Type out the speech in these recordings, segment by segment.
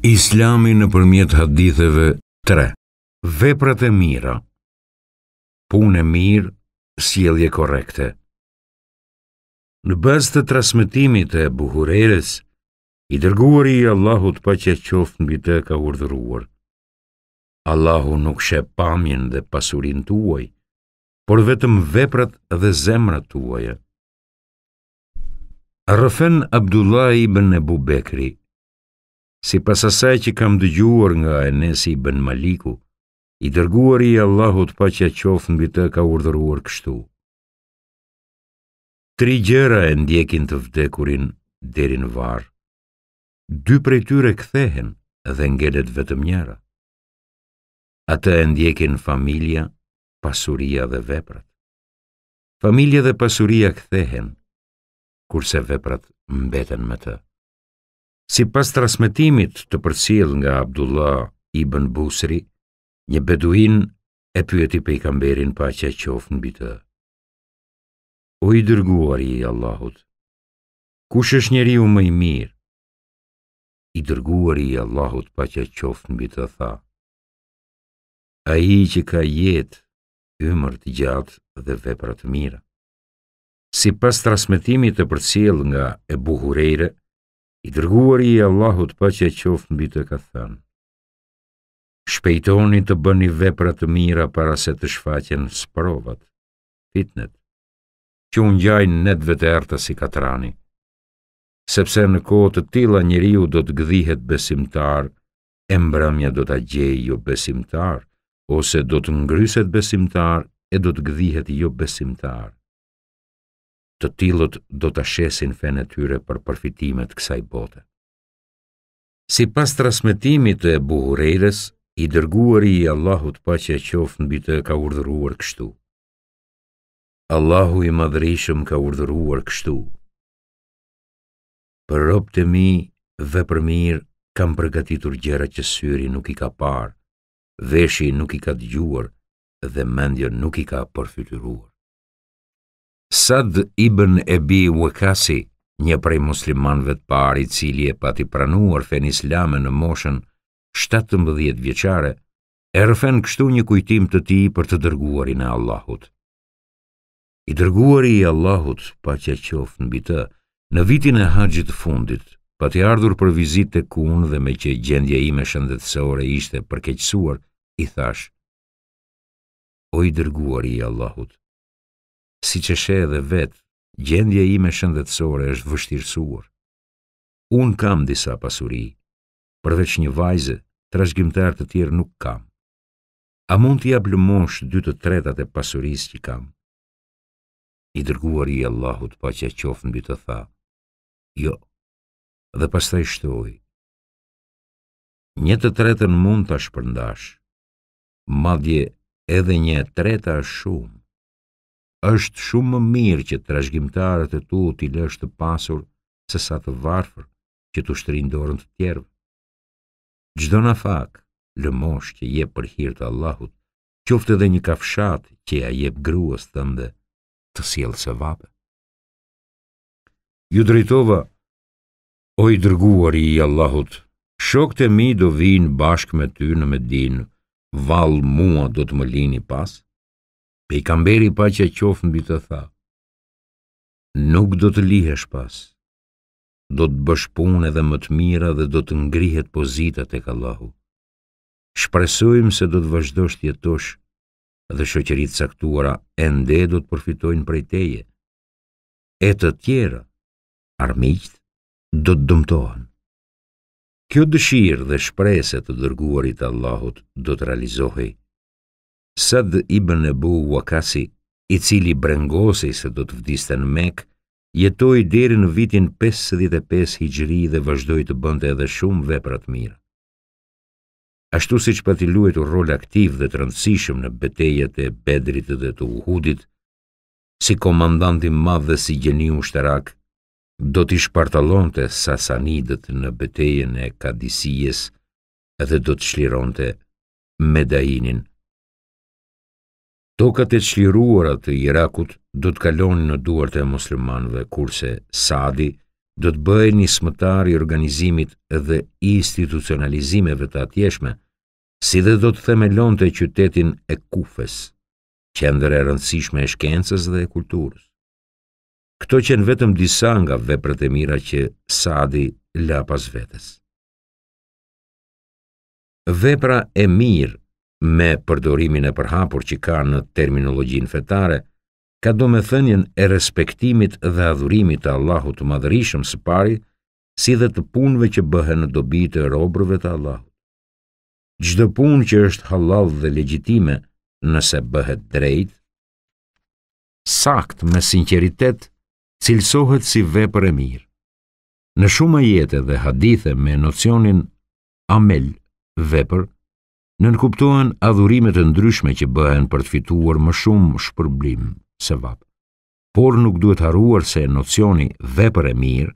Islami në përmjet haditheve 3. Veprat e mira Punë e mirë, sielje korekte Në bëz të trasmetimit e buhureres, i dërguar i Allahut pa që qoftë në bitë ka urdhruar. Allahu nuk shë dhe pasurin tuaj, por vetëm veprat dhe zemrat tuaja. Rëfen Abdullah i bën e bubekri, si pas asaj që kam dëgjuar nga Enesi Ben Maliku, i dërguar i Allahut pa që mbi në bitë ka urdhëruar kështu. Tri gjera e ndjekin të vdekurin derin varë, dy prej tyre kthehen dhe ngelet vetëm njëra. Ata e ndjekin familja, pasuria dhe veprat. Familja dhe pasuria kthehen, kurse veprat mbeten me të. Si pas trasmetimit të përcil nga Abdullah ibn Busri, një beduin e pyeti kamberin pa që qofë në bitë. O i dërguar i Allahut, kush është njeri u më i mirë? I dërguar i Allahut pa që qofë në bitë tha. A i që ka jetë, ymër të gjatë dhe veprat të mira. Si pas trasmetimit të përcil nga e buhurejre, i dërguari i Allahut paqja qof mbi të ka thënë Shpejtoni të bëni vepra të mira para se të shfaqen sprovat fitnet që u ngjajnë në të erta si katrani sepse në kohë të tilla njeriu do të gdhihet besimtar e mbrëmja do të gjej jo besimtar ose do të ngryset besimtar e do të gdhihet jo besimtar të tillët do të shesin fene tyre për përfitimet kësaj bote. Si pas trasmetimit të e buhurejrës, i dërguari i Allahut pa që e qofë në ka urdhëruar kështu. Allahu i madhërishëm ka urdhëruar kështu. Për ropë të mi, dhe për mirë, kam përgatitur gjera që syri nuk i ka parë, veshi nuk i ka dëgjuar dhe mendja nuk i ka përfytyruar. Sad ibn Ebi Wekasi, një prej muslimanve të pari cili e pati pranuar fen islame në moshën 17 vjeqare, e rëfen kështu një kujtim të ti për të dërguarin e Allahut. I dërguari i Allahut, pa që qofë në bitë, në vitin e haqjit fundit, pa të ardhur për vizit të kun dhe me që gjendje ime shëndetësore ishte përkeqësuar, i thash, o i dërguari i Allahut, si që she dhe vetë, gjendje i me është vështirësuar. Unë kam disa pasuri, përveç një vajze, të të tjerë nuk kam. A mund t'ja blëmosh dy të tretat e pasuris që kam? I dërguar i Allahut pa që e qofën bëjtë të tha, jo, dhe pas të i shtoj. Një të tretën mund t'a shpërndash, madje edhe një të tretë shumë është shumë më mirë që trashëgimtarët e tu ti lësh të pasur se sa të varfër që të ushtrin dorën të tjerëve. Çdo nafaq, lëmosh që jep për hir të Allahut, qoftë edhe një kafshat që ia jep gruas tënde të sjellë se vapa. Ju drejtova o i dërguar i Allahut, shokët e mi do vinë bashkë me ty në Medinë, vallë mua do të më lini pas kamberi pa që qofë mbi të tha, nuk do të lihesh pas, do të bësh punë edhe më të mira dhe do të ngrihet pozita të Allahu. Shpresojmë se do të të jetosh dhe shoqerit saktuara ende do të përfitojnë prej teje. E të tjera, armiqt, do të dëmtohen. Kjo dëshirë dhe shpreset të dërguarit Allahut do të realizohi Sad i bën e bu u akasi, i cili brengose se do të vdiste në mek, jetoj deri në vitin 55 hijri dhe vazhdoj të bënde edhe shumë veprat mirë. Ashtu si që pati luet u rol aktiv dhe të rëndësishëm në betejet e bedrit dhe të uhudit, si komandanti madhë dhe si gjeni u shtarak, do t'i shpartalon të sasanidët në betejen e kadisijes dhe do t'i shliron të medajinin Tokat e qëlliruarat të Irakut do të kalon në duart e muslimanëve kurse Sadi do të bëhej një smëtar i organizimit dhe institucionalizimeve të atjeshme si dhe do të themelon të qytetin e kufes qendër e rëndësishme e shkencës dhe e kulturës. Kto qenë vetëm disa nga veprët e mira që Sadi la pas vetës. Vepra e mirë me përdorimin e përhapur që ka në terminologjinë fetare, ka do me thënjen e respektimit dhe adhurimit të Allahut të madhërishëm së pari, si dhe të punve që bëhe në dobi të robrëve të Allahut. Gjdo pun që është halal dhe legjitime nëse bëhet drejt, sakt me sinceritet cilësohet si vepër e mirë. Në shumë ajete dhe hadithe me nocionin amel vepër, kuptohen adhurimet e ndryshme që bëhen për të fituar më shumë shpërblim se vapë. Por nuk duhet haruar se nocioni vepër e mirë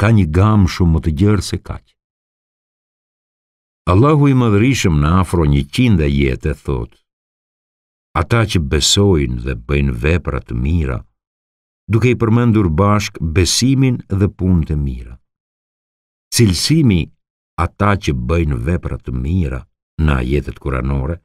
ka një gamë shumë më të gjërë se kaqë. Allahu i madhërishëm në afro një qinda jetë e thotë, ata që besojnë dhe bëjnë vepra të mira, duke i përmendur bashk besimin dhe punë të mira. Cilësimi ata që bëjnë vepra të mira – në ajetet kuranore,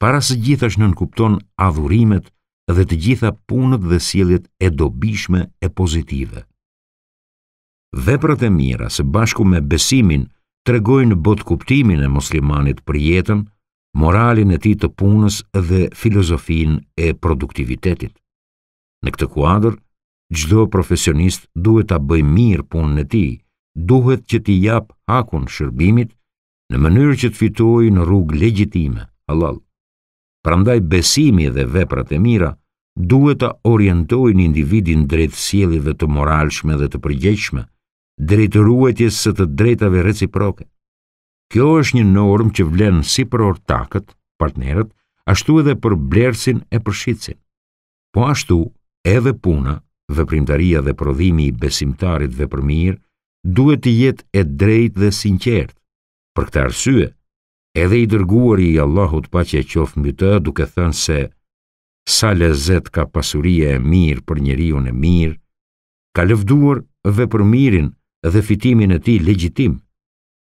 para se gjithë është nënkupton adhurimet dhe të gjitha punët dhe siljet e dobishme e pozitive. Veprat e mira se bashku me besimin të regojnë bot kuptimin e muslimanit për jetën, moralin e ti të punës dhe filozofin e produktivitetit. Në këtë kuadrë, gjdo profesionist duhet të bëj mirë punën e ti, duhet që ti japë hakun shërbimit në mënyrë që të fitoj në rrugë legjitime, halal. Prandaj besimi dhe veprat e mira duhet të orientojnë individin drejt sjellëve të moralshme dhe të përgjegjshme, drejt ruajtjes së të drejtave reciproke. Kjo është një normë që vlen si për ortakët, partnerët, ashtu edhe për blerësin e përshitësin. Po ashtu, edhe puna, veprimtaria dhe prodhimi i besimtarit dhe përmirë, duhet të jetë e drejtë dhe sinqertë. Për këtë arsye, edhe i dërguari i Allahut paqja qoftë mbi të, duke thënë se sa lezet ka pasuria e mirë për njeriu e mirë, ka lëvduar veprimin dhe fitimin e tij legjitim,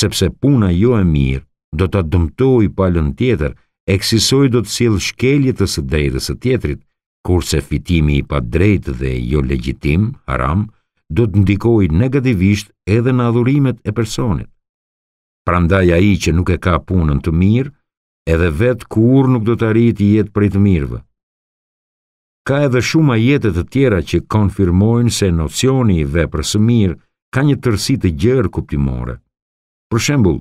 sepse puna jo e mirë do ta dëmtoj palën tjetër, eksisoi do të sill shkelje të së drejtës së tjetrit, kurse fitimi i padrejtë dhe jo legjitim, haram, do të ndikoj negativisht edhe në adhurimet e personit prandaj ai që nuk e ka punën të mirë, edhe vet kur nuk do të arrijë të jetë prej të mirëve. Ka edhe shumë ajete të tjera që konfirmojnë se nocioni i veprës së mirë ka një tërësi të gjerë kuptimore. Për shembull,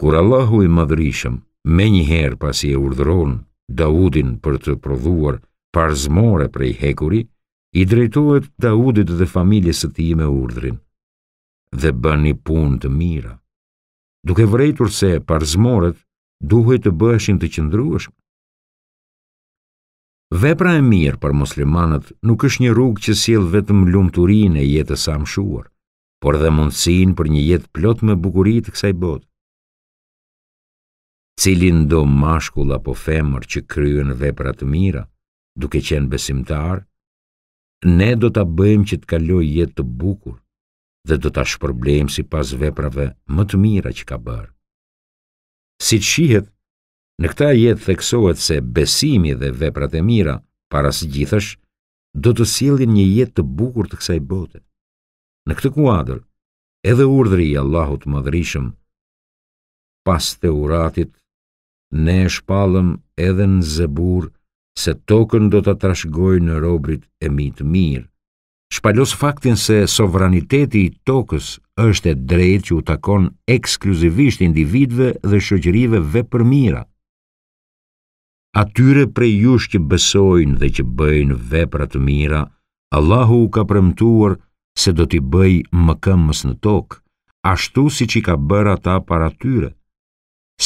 kur Allahu i Madhrishëm më një herë pasi e urdhëron Daudin për të prodhuar parzmore prej hekuri, i drejtohet Daudit dhe familjes së tij me urdhrin dhe bëni punë të mira duke vrejtur se parzmorët duhet të bëshin të qëndrueshëm. Vepra e mirë për muslimanët nuk është një rrugë që sjell vetëm lumturinë e jetës amshuar, por dhe mundësin për një jetë plot me bukurit të kësaj bote. Cili ndo mashkull apo femër që kryen vepra të mira, duke qenë besimtar, ne do ta bëjmë që të kalojë jetë të bukur, dhe do të shpërblem si pas veprave më të mira që ka bërë. Si të shihet, në këta jetë theksohet se besimi dhe veprat e mira, para së gjithësh, do të sildin një jetë të bukur të kësaj bote. Në këtë kuadrë, edhe urdhri i Allahut madhrishëm, pas të uratit, ne shpalëm edhe në zëbur se tokën do të trashgoj në robrit e mitë mirë, shpalos faktin se sovraniteti i tokës është e drejt që u takon ekskluzivisht individve dhe shëgjërive vepër mira. Atyre prej jush që besojnë dhe që bëjnë veprat mira, Allahu ka premtuar se do t'i bëj më këmës në tokë, ashtu si që ka bërë ata para tyre,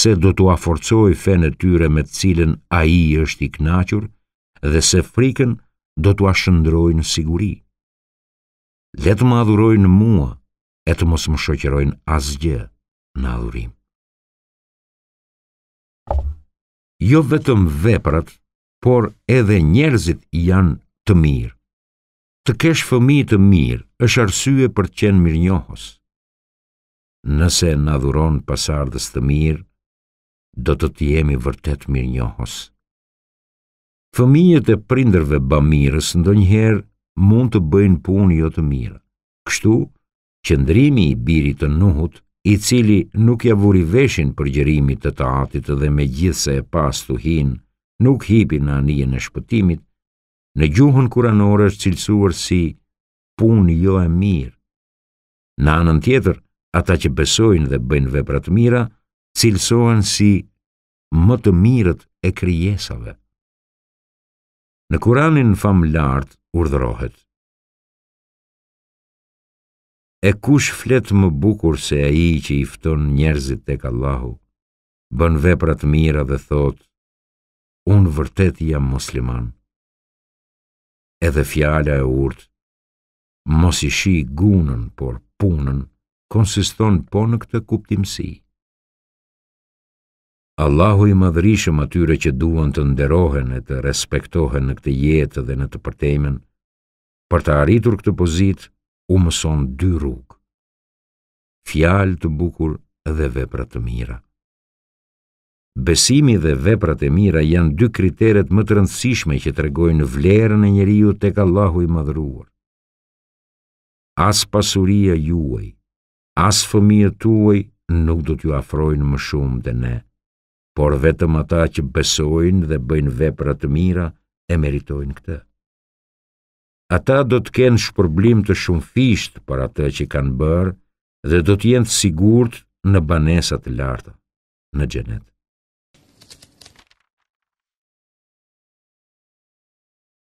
se do t'u aforcoj fene tyre me cilën a i është i knachur, dhe se frikën do t'u ashëndroj në sigurit letë më adhurojnë mua, e të mos më shokjerojnë asgjë në adhurim. Jo vetëm veprat, por edhe njerëzit janë të mirë. Të kesh fëmi të mirë është arsye për të qenë mirë njohës. Nëse në adhuron pasardës të mirë, do të të jemi vërtet mirë njohës. Fëmijët e prinderve bamirës ndonjëherë mund të bëjnë punë jo të mirë. Kështu, qëndrimi i birit të nuhut, i cili nuk ja vuri veshin për gjërimit të taatit dhe me gjithë se e pas të hin, nuk hipi në anije në shpëtimit, në gjuhën kuranore është cilësuar si punë jo e mirë. Në anën tjetër, ata që besojnë dhe bëjnë veprat mira, cilësohen si më të mirët e kryesave. Në kuranin famë lartë, Urdhrohet, e kush flet më bukur se a i që i fton njerëzit tek Allahu, bën veprat mira dhe thot, unë vërtet jam musliman, edhe fjala e urt, mos i shi gunën, por punën, konsiston po në këtë kuptimësi. Allahu i madhërishëm atyre që duan të nderohen e të respektohen në këtë jetë dhe në të përtejmen, për të arritur këtë pozit, u mëson dy rrugë, fjalë të bukur dhe veprat të mira. Besimi dhe veprat e mira janë dy kriteret më të rëndësishme që të regojnë vlerën e njeriu të ka Allahu i madhëruar. As pasuria juaj, as fëmijët tuaj nuk do t'ju afrojnë më shumë dhe ne por vetëm ata që besojnë dhe bëjnë vepra të mira e meritojnë këtë. Ata do të kenë shpërblim të shumë fisht për atë që kanë bërë dhe do të jenë sigurt në banesat e larta, në xhenet.